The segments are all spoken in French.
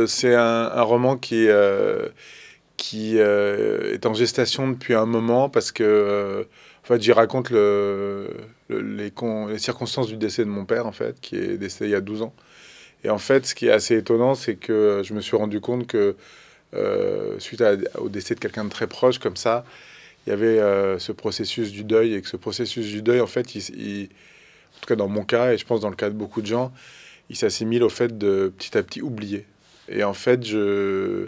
Euh, c'est un, roman qui, euh, euh, est en gestation depuis un moment parce que en fait, j'y raconte les, circonstances du décès de mon père, en fait, qui est décédé il y a 12 ans. Et en fait, ce qui est assez étonnant, c'est que je me suis rendu compte que suite au décès de quelqu'un de très proche comme ça, il y avait ce processus du deuil et que ce processus du deuil, en fait, en tout cas dans mon cas, et je pense dans le cas de beaucoup de gens, il s'assimile au fait de petit à petit oublier. Et en fait, je,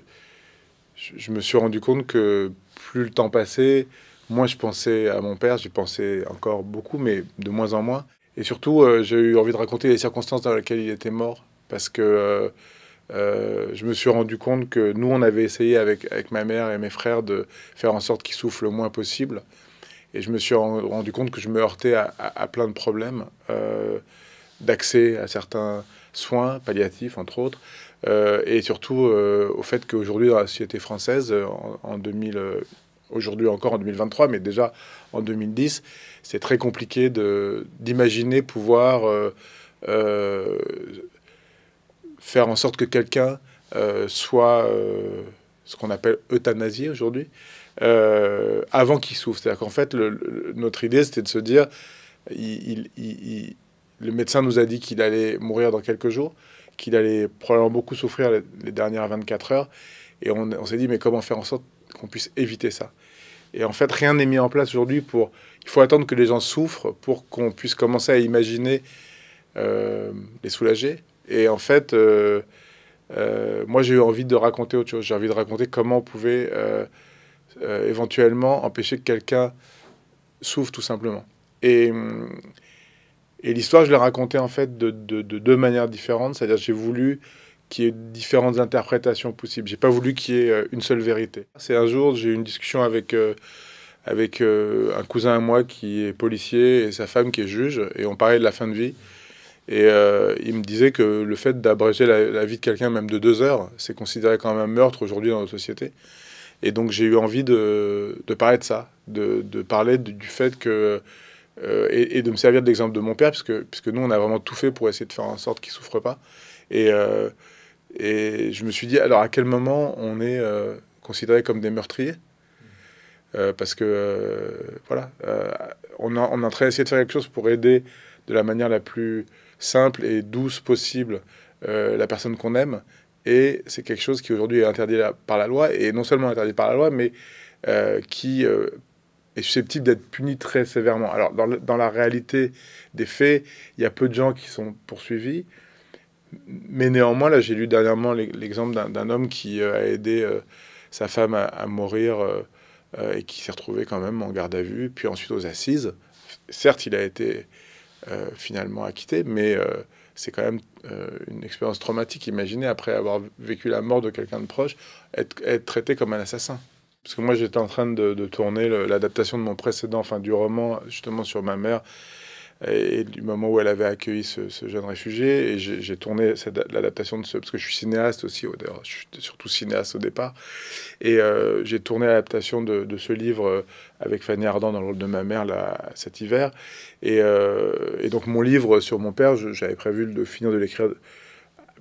je me suis rendu compte que plus le temps passait, moins je pensais à mon père, j'y pensais encore beaucoup, mais de moins en moins. Et surtout, euh, j'ai eu envie de raconter les circonstances dans lesquelles il était mort, parce que euh, euh, je me suis rendu compte que nous, on avait essayé avec, avec ma mère et mes frères de faire en sorte qu'il souffle le moins possible. Et je me suis rendu compte que je me heurtais à, à plein de problèmes d'accès à certains soins palliatifs, entre autres, euh, et surtout euh, au fait qu'aujourd'hui, dans la société française, en, 2000, euh, aujourd'hui encore en 2023, mais déjà en 2010, c'est très compliqué d'imaginer pouvoir faire en sorte que quelqu'un soit ce qu'on appelle euthanasie aujourd'hui, avant qu'il souffre. C'est-à-dire qu'en fait, notre idée, c'était de se dire, le médecin nous a dit qu'il allait mourir dans quelques jours qu'il allait probablement beaucoup souffrir les, dernières 24 heures. Et on, s'est dit, mais comment faire en sorte qu'on puisse éviter ça Et en fait, rien n'est mis en place aujourd'hui pour... Il faut attendre que les gens souffrent pour qu'on puisse commencer à imaginer euh, les soulager. Et en fait, euh, euh, moi, j'ai eu envie de raconter autre chose. J'ai envie de raconter comment on pouvait éventuellement empêcher que quelqu'un souffre tout simplement. Et... Hum, et l'histoire, je l'ai racontée en fait de, deux manières différentes. C'est-à-dire, j'ai voulu qu'il y ait différentes interprétations possibles. J'ai pas voulu qu'il y ait euh, une seule vérité. C'est un jour, j'ai eu une discussion avec euh, avec euh, un cousin à moi qui est policier et sa femme qui est juge, et on parlait de la fin de vie. Et il me disait que le fait d'abréger la, vie de quelqu'un, même de deux heures, c'est considéré quand même un meurtre aujourd'hui dans notre société. Et donc j'ai eu envie de, parler de ça, de parler du fait que euh, et, de me servir de l'exemple de mon père, puisque, puisque nous, on a vraiment tout fait pour essayer de faire en sorte qu'il ne souffre pas. Et, euh, et je me suis dit, alors à quel moment on est euh, considéré comme des meurtriers Parce que, voilà, on, a, on a très essayé de faire quelque chose pour aider de la manière la plus simple et douce possible la personne qu'on aime. Et c'est quelque chose qui aujourd'hui est interdit par la loi, et non seulement interdit par la loi, mais qui est susceptible d'être puni très sévèrement. Alors, dans, la réalité des faits, il y a peu de gens qui sont poursuivis. Mais néanmoins, là, j'ai lu dernièrement l'exemple d'un homme qui euh, a aidé euh, sa femme à, mourir euh, et qui s'est retrouvé quand même en garde à vue, puis ensuite aux assises. Certes, il a été finalement acquitté, mais c'est quand même une expérience traumatique. Imaginez, après avoir vécu la mort de quelqu'un de proche, être traité comme un assassin. Parce que moi, j'étais en train de, tourner l'adaptation de mon précédent, enfin du roman, justement sur ma mère, et, du moment où elle avait accueilli ce, jeune réfugié. Et j'ai tourné l'adaptation de ce, parce que je suis cinéaste aussi, d'ailleurs, je suis surtout cinéaste au départ. Et euh, j'ai tourné l'adaptation de, ce livre euh, avec Fanny Ardant dans le rôle de ma mère là, cet hiver. Et, euh, et donc, mon livre sur mon père, j'avais prévu de finir de l'écrire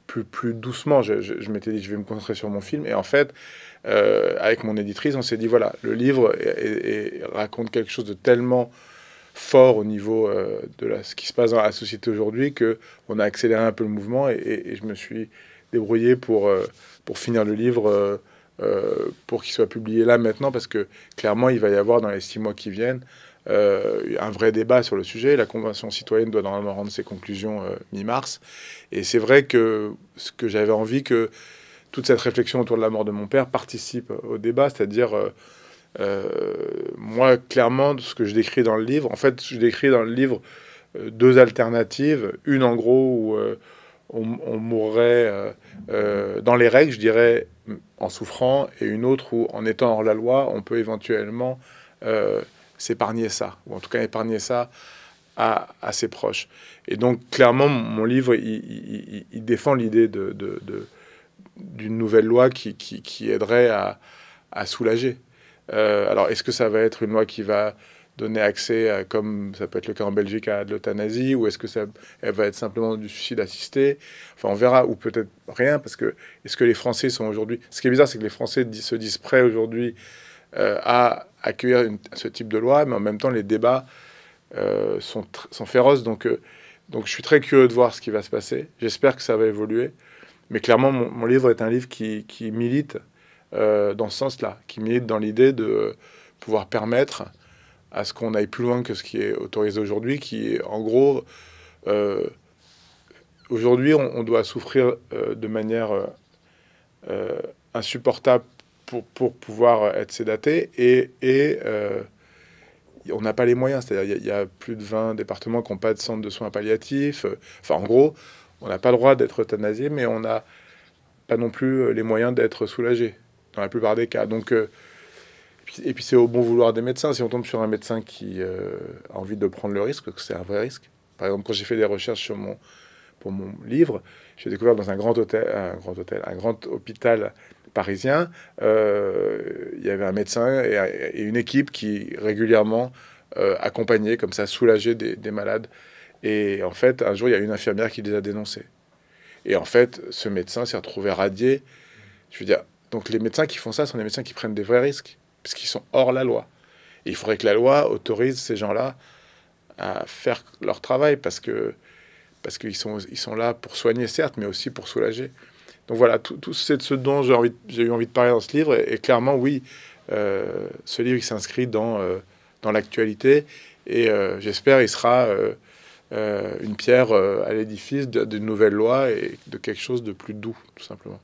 plus, doucement. Je, je, m'étais dit, je vais me concentrer sur mon film. Et en fait, euh, avec mon éditrice, on s'est dit, voilà, le livre raconte quelque chose de tellement fort au niveau euh, de la, ce qui se passe dans la société aujourd'hui que on a accéléré un peu le mouvement et, je me suis débrouillé pour, euh, pour finir le livre pour qu'il soit publié là maintenant parce que clairement, il va y avoir dans les six mois qui viennent euh, un vrai débat sur le sujet. La Convention citoyenne doit normalement rendre ses conclusions euh, mi-mars. Et c'est vrai que ce que j'avais envie que toute cette réflexion autour de la mort de mon père participe au débat, c'est-à-dire euh, moi clairement ce que je décris dans le livre. En fait, je décris dans le livre deux alternatives. Une, en gros, où on, mourrait dans les règles, je dirais, en souffrant, et une autre où, en étant hors la loi, on peut éventuellement s'épargner ça, ou en tout cas épargner ça à, ses proches. Et donc, clairement, mon livre, il, défend l'idée de, d'une nouvelle loi qui, qui, aiderait à, à soulager. Euh, alors, est-ce que ça va être une loi qui va donner accès, comme ça peut être le cas en Belgique, à de l'euthanasie, ou est-ce que ça elle va être simplement du suicide assisté Enfin, on verra, ou peut-être rien, parce que est-ce que les Français sont aujourd'hui... Ce qui est bizarre, c'est que les Français se disent prêts aujourd'hui euh, à accueillir ce type de loi, mais en même temps, les débats euh, sont, féroces. Donc, euh, donc, je suis très curieux de voir ce qui va se passer. J'espère que ça va évoluer. Mais clairement, mon, livre est un livre qui, milite dans ce sens-là, qui milite dans l'idée de pouvoir permettre à ce qu'on aille plus loin que ce qui est autorisé aujourd'hui, qui est en gros, aujourd'hui on, doit souffrir de manière insupportable pour, pouvoir être sédaté. Et, et euh, on n'a pas les moyens. C'est-à-dire, il y, a plus de 20 départements qui n'ont pas de centre de soins palliatifs. Enfin, en gros, on n'a pas le droit d'être euthanasié, mais on n'a pas non plus euh, les moyens d'être soulagé, dans la plupart des cas. Donc, euh, et puis c'est au bon vouloir des médecins. Si on tombe sur un médecin qui a envie de prendre le risque, que c'est un vrai risque. Par exemple, quand j'ai fait des recherches sur mon, pour mon livre, j'ai découvert dans un grand hôtel, un grand hôtel, un grand hôpital parisien, euh, il y avait un médecin et, une équipe qui régulièrement euh, accompagnait, comme ça, soulageait des, malades. Et en fait, un jour, il y a une infirmière qui les a dénoncés. Et en fait, ce médecin s'est retrouvé radié. Je veux dire, donc les médecins qui font ça sont des médecins qui prennent des vrais risques, parce qu'ils sont hors la loi. Et il faudrait que la loi autorise ces gens-là à faire leur travail, parce que parce qu'ils sont, ils sont là pour soigner, certes, mais aussi pour soulager. Donc voilà, tout, c'est de ce dont j'ai, envie, eu envie de parler dans ce livre. Et, clairement, oui, euh, ce livre s'inscrit euh, dans, l'actualité. Et euh, j'espère qu'il sera une pierre à l'édifice d'une nouvelle loi et de quelque chose de plus doux, tout simplement.